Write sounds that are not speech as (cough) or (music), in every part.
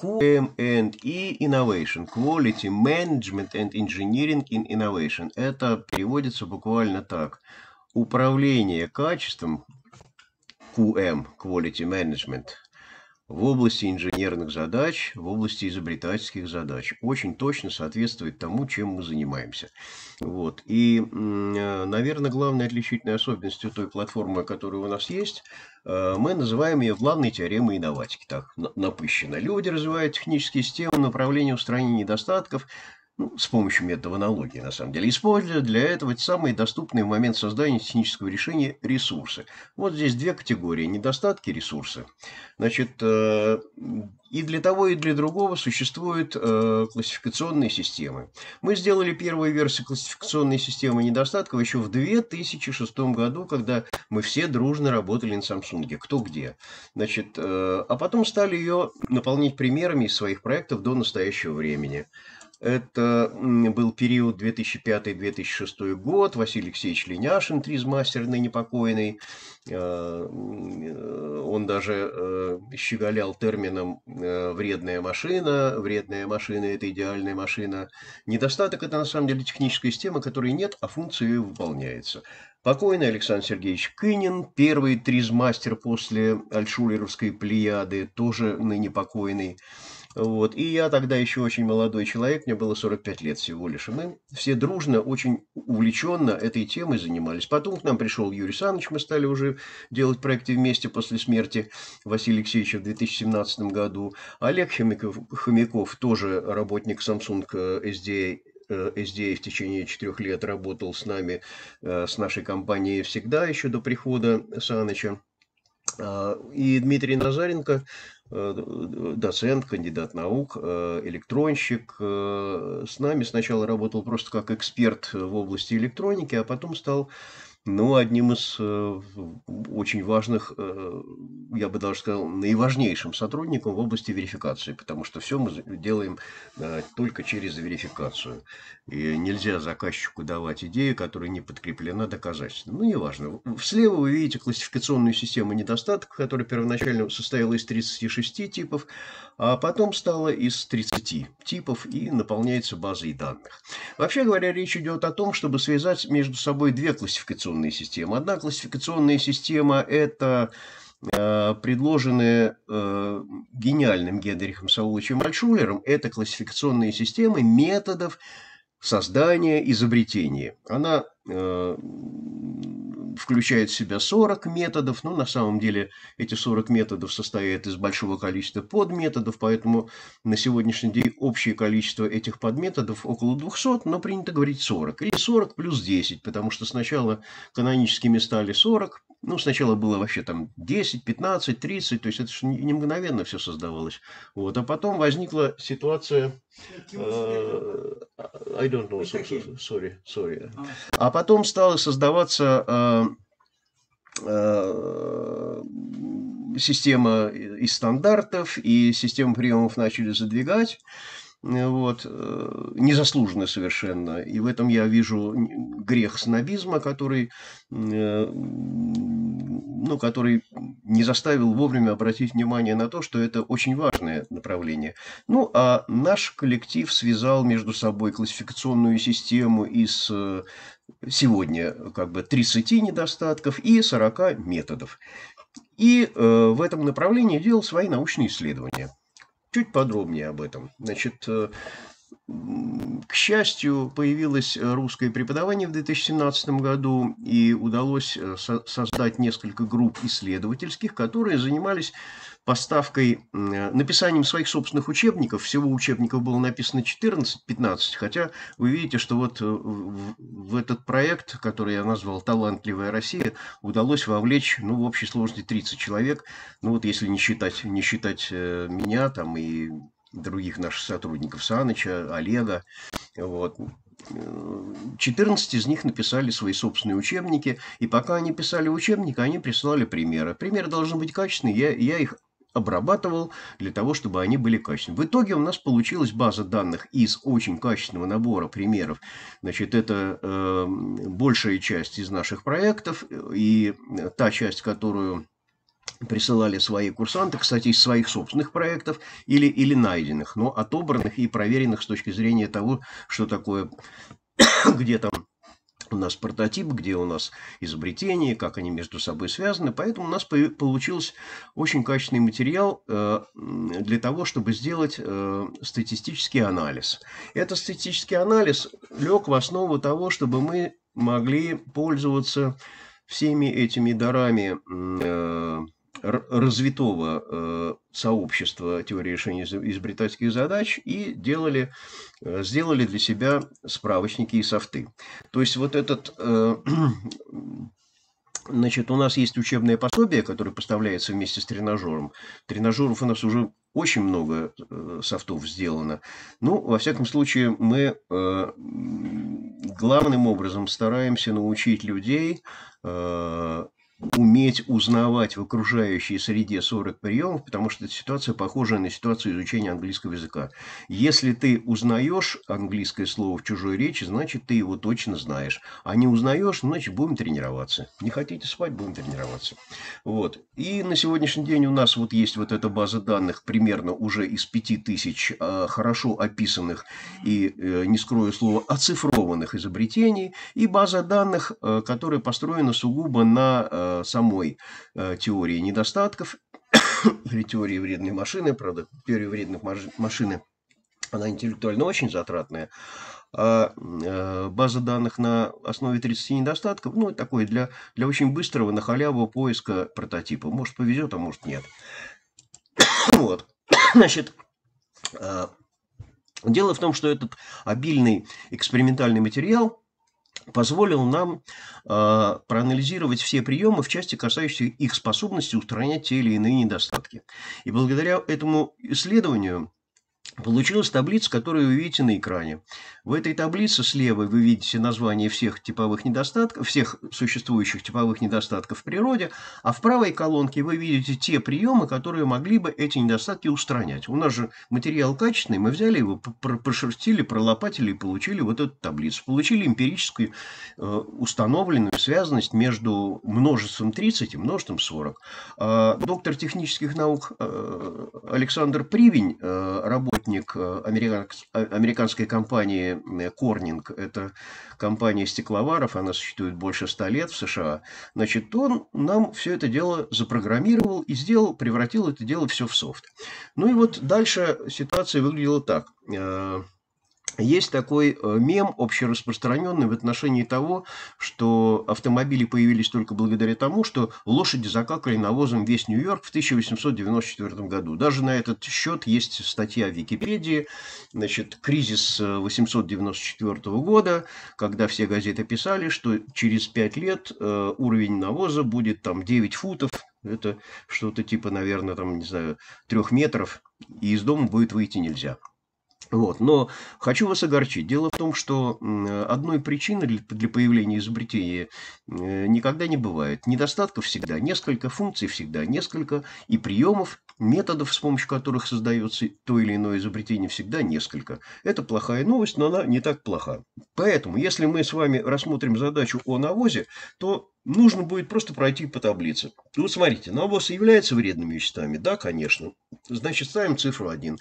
QM&E Innovation, Quality Management and Engineering in Innovation. Это переводится буквально так. Управление качеством, QM, Quality Management – в области инженерных задач, в области изобретательских задач. Очень точно соответствует тому, чем мы занимаемся. Вот. И, наверное, главной отличительной особенностью той платформы, которая у нас есть, э, мы называем ее главной теоремой инноватики. Так напыщенно. Люди развивают технические системы, направление устранения недостатков, ну, с помощью метода аналогии, на самом деле, используя для этого самые доступные в момент создания технического решения ресурсы. Вот здесь две категории – недостатки ресурсы. Значит, э, и для того, и для другого существуют э, классификационные системы. Мы сделали первую версию классификационной системы недостатков еще в 2006 году, когда мы все дружно работали на Samsung, кто где. Значит, э, а потом стали ее наполнять примерами из своих проектов до настоящего времени. Это был период 2005-2006 год. Василий Алексеевич Леняшин, тризмастер ныне покойный. Э, э, он даже э, щеголял термином «вредная машина». Вредная машина – это идеальная машина. Недостаток – это на самом деле техническая система, которой нет, а функция выполняется. Покойный Александр Сергеевич Кынин, первый тризмастер после Альшулеровской плеяды, тоже ныне покойный. Вот. И я тогда еще очень молодой человек, мне было 45 лет всего лишь. И мы все дружно, очень увлеченно этой темой занимались. Потом к нам пришел Юрий Саныч, мы стали уже делать проекты вместе после смерти Василия Алексеевича в 2017 году. Олег Хомяков, Хомяков тоже работник Samsung SDA э, SDA э, в течение четырех лет работал с нами, э, с нашей компанией всегда, еще до прихода Саныча. А, и Дмитрий Назаренко Э, доцент, кандидат наук, э, электронщик. Э, с нами сначала работал просто как эксперт в области электроники, а потом стал ну, одним из э, очень важных, э, я бы даже сказал, наиважнейшим сотрудником в области верификации, потому что все мы делаем э, только через верификацию. И нельзя заказчику давать идею, которая не подкреплена доказательством. Ну, неважно. Слева вы видите классификационную систему недостатков, которая первоначально состояла из 36 типов, а потом стало из 30 типов и наполняется базой данных. Вообще говоря, речь идет о том, чтобы связать между собой две классификационные системы. Одна классификационная система – это э, предложенная э, гениальным Генрихом Сауловичем Альтшулером, это классификационные системы методов создания изобретения. Она э, включает в себя 40 методов, но ну, на самом деле эти 40 методов состоят из большого количества подметодов, поэтому на сегодняшний день общее количество этих подметодов около 200, но принято говорить 40. Или 40 плюс 10, потому что сначала каноническими стали 40, ну, сначала было вообще там 10, 15, 30, то есть это же не мгновенно все создавалось. Вот. А потом возникла ситуация Э, I don't know, so, so, sorry, sorry. А. а потом стала создаваться э, э, система из стандартов, и систему приемов начали задвигать. Вот, незаслуженно совершенно. И в этом я вижу грех снобизма, который ну, который не заставил вовремя обратить внимание на то, что это очень важное направление. Ну, а наш коллектив связал между собой классификационную систему из э, сегодня как бы 30 недостатков и 40 методов. И э, в этом направлении делал свои научные исследования. Чуть подробнее об этом. Значит, э, к счастью, появилось э, русское преподавание в 2017 году, и удалось э, со создать несколько групп исследовательских, которые занимались поставкой, э, написанием своих собственных учебников. Всего учебников было написано 14-15, хотя вы видите, что вот в этот проект, который я назвал «Талантливая Россия», удалось вовлечь, ну, в общей сложности 30 человек, ну, вот если не считать, не считать меня там и других наших сотрудников, Саныча, Олега. Вот. 14 из них написали свои собственные учебники, и пока они писали учебник, они прислали примеры. Примеры должны быть качественные, я, я их обрабатывал для того, чтобы они были качественными. В итоге у нас получилась база данных из очень качественного набора примеров. Значит, это э, большая часть из наших проектов, и э, та часть, которую присылали свои курсанты, кстати, из своих собственных проектов или, или найденных, но отобранных и проверенных с точки зрения того, что такое, (coughs) где там у нас прототип, где у нас изобретение, как они между собой связаны. Поэтому у нас получился очень качественный материал э, для того, чтобы сделать э, статистический анализ. Этот статистический анализ лег в основу того, чтобы мы могли пользоваться всеми этими дарами э, развитого э, сообщества теории решения из британских задач и делали, э, сделали для себя справочники и софты. То есть вот этот... Э, (clears throat) Значит, у нас есть учебное пособие, которое поставляется вместе с тренажером. Тренажеров у нас уже очень много э, софтов сделано. Ну, во всяком случае, мы э, главным образом стараемся научить людей э, уметь узнавать в окружающей среде 40 приемов, потому что эта ситуация похожа на ситуацию изучения английского языка. Если ты узнаешь английское слово в чужой речи, значит, ты его точно знаешь. А не узнаешь, значит, будем тренироваться. Не хотите спать, будем тренироваться. Вот. И на сегодняшний день у нас вот есть вот эта база данных примерно уже из 5000 э, хорошо описанных и, э, не скрою слова, оцифрованных изобретений и база данных, э, которая построена сугубо на э, Э, самой э, теории недостатков или (coughs) теории вредной машины, правда, теория вредных машины, она интеллектуально очень затратная, а э, база данных на основе 30 недостатков, ну, такой для, для очень быстрого на халяву поиска прототипа. Может, повезет, а может, нет. (coughs) вот. (coughs) Значит, дело в том, что этот обильный экспериментальный материал – позволил нам э, проанализировать все приемы в части, касающиеся их способности устранять те или иные недостатки. И благодаря этому исследованию Получилась таблица, которую вы видите на экране. В этой таблице слева вы видите название всех типовых недостатков, всех существующих типовых недостатков в природе, а в правой колонке вы видите те приемы, которые могли бы эти недостатки устранять. У нас же материал качественный, мы взяли его, прошерстили, пролопатили и получили вот эту таблицу. Получили эмпирическую э, установленную связанность между множеством 30 и множеством 40. А доктор технических наук э, Александр Привень, э, работник спутник э, а, американской компании Корнинг. Это компания стекловаров, она существует больше ста лет в США. Значит, он нам все это дело запрограммировал и сделал, превратил это дело все в софт. Ну и вот дальше ситуация выглядела так. Э, есть такой э, мем, общераспространенный в отношении того, что автомобили появились только благодаря тому, что лошади закакали навозом весь Нью-Йорк в 1894 году. Даже на этот счет есть статья в Википедии, значит, кризис 894 э, года, когда все газеты писали, что через 5 лет э, уровень навоза будет там 9 футов, это что-то типа, наверное, там, не знаю, трех метров, и из дома будет выйти нельзя. Вот. Но хочу вас огорчить. Дело в том, что одной причины для появления изобретения э, никогда не бывает. Недостатков всегда несколько, функций всегда несколько, и приемов, методов, с помощью которых создается то или иное изобретение, всегда несколько. Это плохая новость, но она не так плоха. Поэтому, если мы с вами рассмотрим задачу о навозе, то нужно будет просто пройти по таблице. вот смотрите, навоз ну, является вредными веществами? Да, конечно. Значит, ставим цифру 1.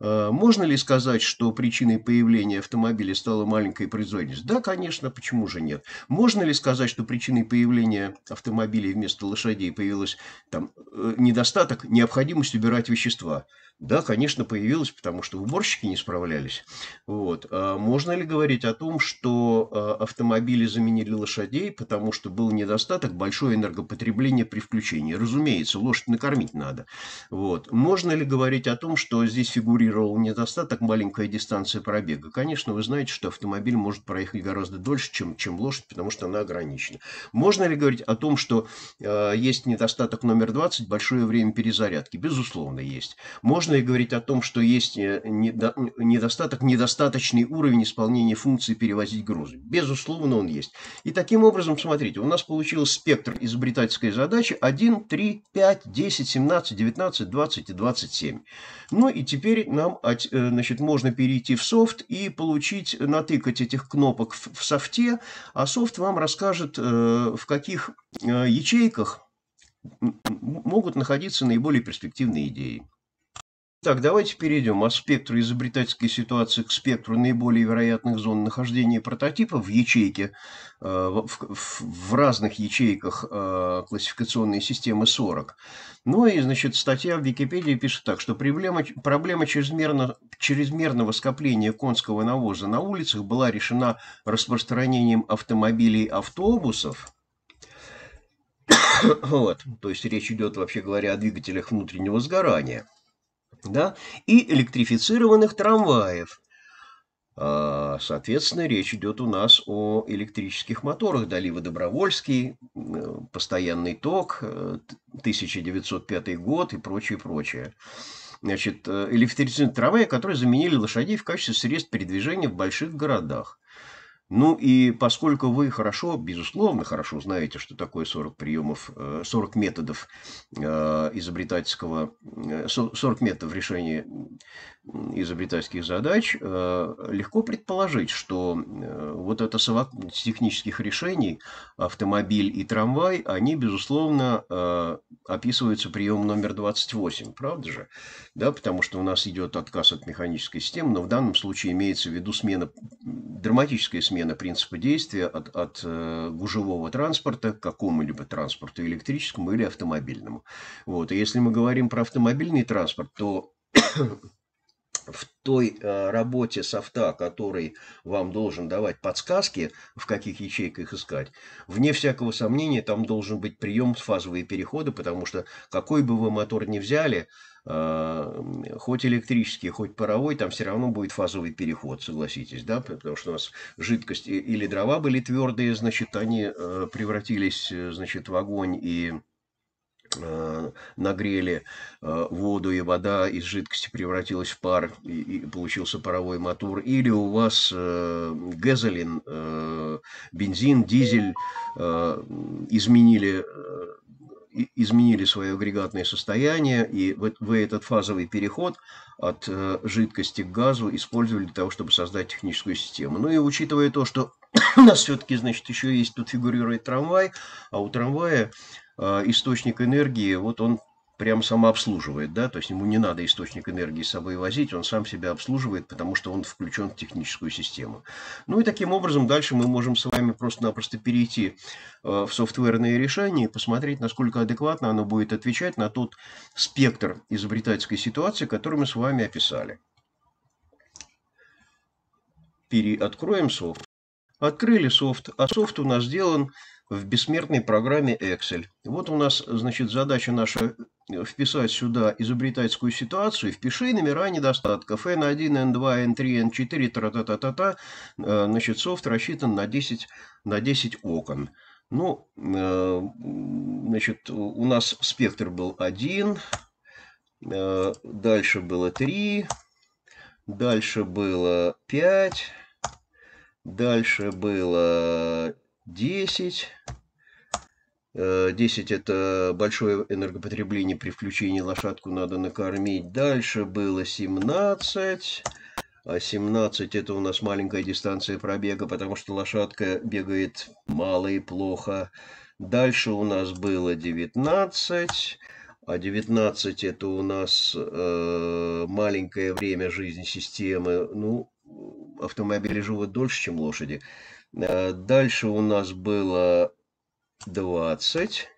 А, можно ли сказать, что причиной появления автомобиля стала маленькая производительность? Да, конечно, почему же нет? Можно ли сказать, что причиной появления автомобилей вместо лошадей появилась там, э, недостаток, необходимость убирать вещества? Да, конечно, появилось, потому что уборщики не справлялись. Вот. А можно ли говорить о том, что а, автомобили заменили лошадей, потому что был недостаток, большое энергопотребление при включении? Разумеется, лошадь накормить надо. Вот. Можно ли говорить о том, что здесь фигурировал недостаток, маленькая дистанция пробега? Конечно, вы знаете, что автомобиль может проехать гораздо дольше, чем, чем лошадь, потому что она ограничена. Можно ли говорить о том, что э, есть недостаток номер 20, большое время перезарядки? Безусловно, есть. Можно можно ли говорить о том, что есть э, недостаток, недостаточный уровень исполнения функции перевозить грузы? Безусловно, он есть. И таким образом, смотрите, у нас получился спектр изобретательской задачи 1, 3, 5, 10, 17, 19, 20 и 27. Ну и теперь нам а, э, значит, можно перейти в софт и получить, натыкать этих кнопок в софте, а софт вам расскажет, э, в каких ячейках могут находиться наиболее перспективные идеи. Так, давайте перейдем от спектра изобретательской ситуации к спектру наиболее вероятных зон нахождения прототипа в ячейке, э, в, в, в разных ячейках э, классификационной системы 40. Ну и, значит, статья в Википедии пишет так, что проблема, проблема чрезмерно, чрезмерного скопления конского навоза на улицах была решена распространением автомобилей автобусов, (coughs) вот. То есть речь идет, вообще говоря, о двигателях внутреннего сгорания – да, и электрифицированных трамваев. А, соответственно, речь идет у нас о электрических моторах. Долива Добровольский, э, постоянный ток, 1905 э, год и прочее, прочее. Значит, э, электрифицированные трамваи, которые заменили лошадей в качестве средств передвижения в больших городах. Ну и поскольку вы хорошо, безусловно, хорошо знаете, что такое 40 приемов, 40 методов э, изобретательского, 40 э, методов решения изобретательских задач, э, легко предположить, что э, вот эта совокупность технических решений, автомобиль и трамвай, они, безусловно, э, описываются прием номер 28, правда же? Да, потому что у нас идет отказ от механической системы, но в данном случае имеется в виду смена, драматическая смена принципа действия от, от гужевого транспорта к какому-либо транспорту, электрическому или автомобильному. Вот. И если мы говорим про автомобильный транспорт, то в той э, работе софта, который вам должен давать подсказки, в каких ячейках искать, вне всякого сомнения там должен быть прием с фазовые переходы, потому что какой бы вы мотор ни взяли, э, хоть электрический, хоть паровой, там все равно будет фазовый переход, согласитесь, да, потому что у нас жидкость или дрова были твердые, значит, они э, превратились, значит, в огонь и Э, нагрели э, воду, и вода из жидкости превратилась в пар, и, получился паровой мотор. Или у вас э, газолин, бензин, дизель изменили изменили свое агрегатное состояние, и вы этот фазовый переход от жидкости к газу использовали для того, чтобы создать техническую систему. Ну и учитывая то, что (clears throat) у нас все-таки, значит, еще есть, тут фигурирует трамвай, а у трамвая а, источник энергии, вот он прям самообслуживает, да, то есть ему не надо источник энергии с собой возить, он сам себя обслуживает, потому что он включен в техническую систему. Ну и таким образом дальше мы можем с вами просто-напросто перейти а, в софтверные решения и посмотреть, насколько адекватно оно будет отвечать на тот спектр изобретательской ситуации, который мы с вами описали. Переоткроем софт. Открыли софт, а софт у нас сделан в бессмертной программе Excel. Вот у нас, значит, задача наша э, вписать сюда изобретательскую ситуацию. Впиши номера недостатков N1, N2, N3, N4, тра-та-та-та-та. Э, значит, софт рассчитан на 10, на 10 окон. Ну, э, значит, у нас спектр был 1, дальше было 3, дальше было 5, дальше было 10. 10 э, это большое энергопотребление при включении лошадку надо накормить. Дальше было 17. А 17 это у нас маленькая дистанция пробега, потому что лошадка бегает мало и плохо. Дальше у нас было 19. А 19 это у нас э, маленькое время жизни системы. Ну, автомобили живут дольше, чем лошади. Э, дальше у нас было 20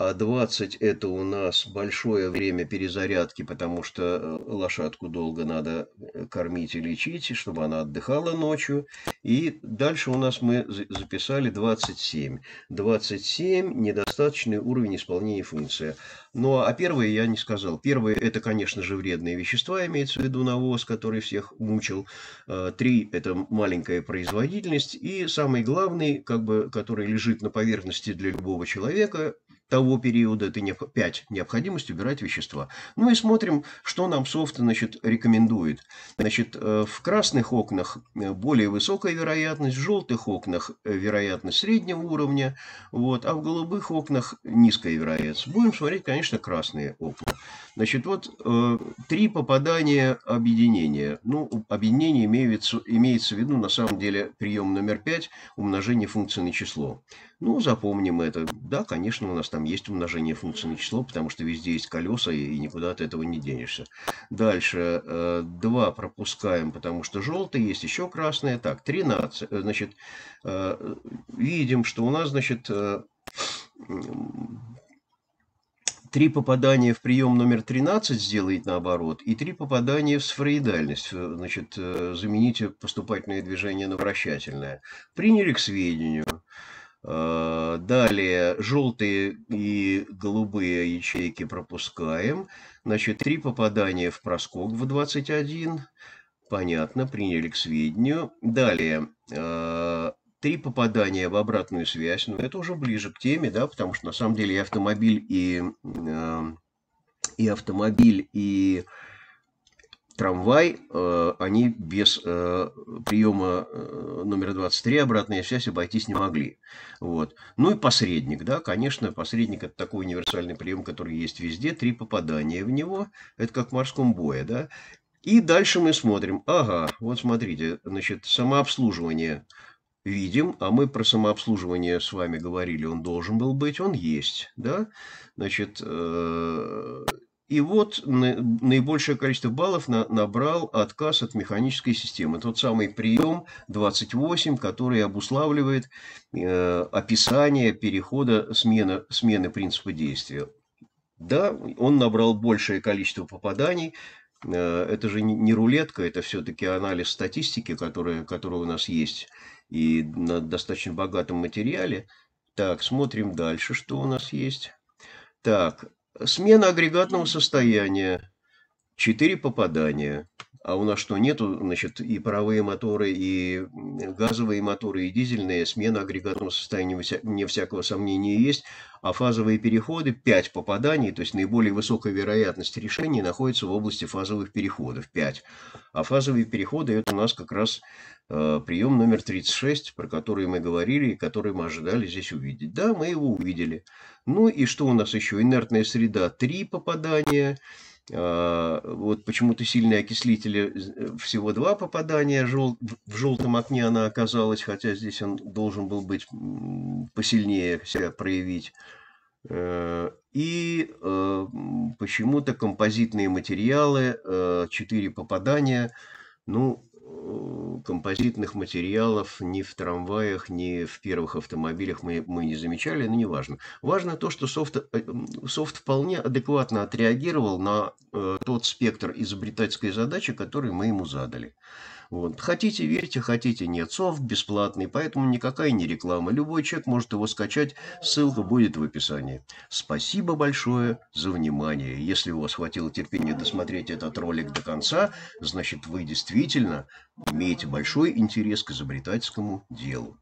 а 20 это у нас большое время перезарядки, потому что э, лошадку долго надо э, кормить и лечить, чтобы она отдыхала ночью. И дальше у нас мы записали 27. 27 – недостаточный уровень исполнения функции. Ну, а первое я не сказал. Первое – это, конечно же, вредные вещества, имеется в виду навоз, который всех мучил. Э, три – это маленькая производительность. И самый главный, как бы, который лежит на поверхности для любого человека – того периода, это не, 5, необходимость убирать вещества. Ну и смотрим, что нам софт значит, рекомендует. Значит, э, в красных окнах э, более высокая вероятность, в желтых окнах э, вероятность среднего уровня, вот, а в голубых окнах низкая вероятность. Будем смотреть, конечно, красные окна. Значит, вот э, три попадания объединения. Ну, объединение имеется, имеется в виду, на самом деле, прием номер пять – умножение функции на число. Ну, запомним это. Да, конечно, у нас там есть умножение функции на число, потому что везде есть колеса, и никуда от этого не денешься. Дальше э, 2 пропускаем, потому что желтый, есть еще красное. Так, 13. Э, значит, э, видим, что у нас, значит, э, три попадания в прием номер 13 сделает наоборот, и три попадания в сфероидальность, э, значит, э, замените поступательное движение на вращательное. Приняли к сведению. Э, далее желтые и голубые ячейки пропускаем. Значит, три попадания в проскок в 21. Понятно, приняли к сведению. Далее Три попадания в обратную связь, но ну, это уже ближе к теме, да, потому что на самом деле и автомобиль, и, э, и автомобиль, и трамвай, э, они без э, приема э, номер 23 обратная связь обойтись не могли. Вот. Ну и посредник, да, конечно, посредник это такой универсальный прием, который есть везде, три попадания в него, это как в морском бое, да. И дальше мы смотрим, ага, вот смотрите, значит, самообслуживание – видим, а мы про самообслуживание с вами говорили, он должен был быть, он есть, да, значит, э, и вот наибольшее количество баллов на, набрал отказ от механической системы. Тот самый прием 28, который обуславливает э, описание перехода смена, смены принципа действия. Да, он набрал большее количество попаданий, Э, это же не рулетка, это все-таки анализ статистики, которая, которая у нас есть, и на достаточно богатом материале. Так, смотрим дальше, что у нас есть. Так, смена агрегатного состояния, Четыре попадания. А у нас что, нету, значит, и паровые моторы, и газовые моторы, и дизельные, смена агрегатного состояния, не всякого сомнения есть, а фазовые переходы, 5 попаданий, то есть наиболее высокая вероятность решения находится в области фазовых переходов, 5. А фазовые переходы это у нас как раз э, прием номер 36, про который мы говорили и который мы ожидали здесь увидеть. Да, мы его увидели. Ну и что у нас еще? Инертная среда 3 попадания, а, вот почему-то сильные окислители, э, всего два попадания жел... в желтом окне она оказалась, хотя здесь он должен был быть посильнее себя проявить. Э, и э, почему-то композитные материалы, четыре попадания, ну, Э, композитных материалов ни в трамваях, ни в первых автомобилях мы, мы не замечали, но не важно. Важно то, что софт, э, э, софт вполне адекватно отреагировал на тот спектр изобретательской задачи, который мы ему задали. Вот. Хотите верьте, хотите нет. Софт бесплатный, поэтому никакая не реклама. Любой человек может его скачать, ссылка будет в описании. Спасибо большое за внимание. Если у вас хватило терпения досмотреть этот ролик до конца, значит вы действительно имеете большой интерес к изобретательскому делу.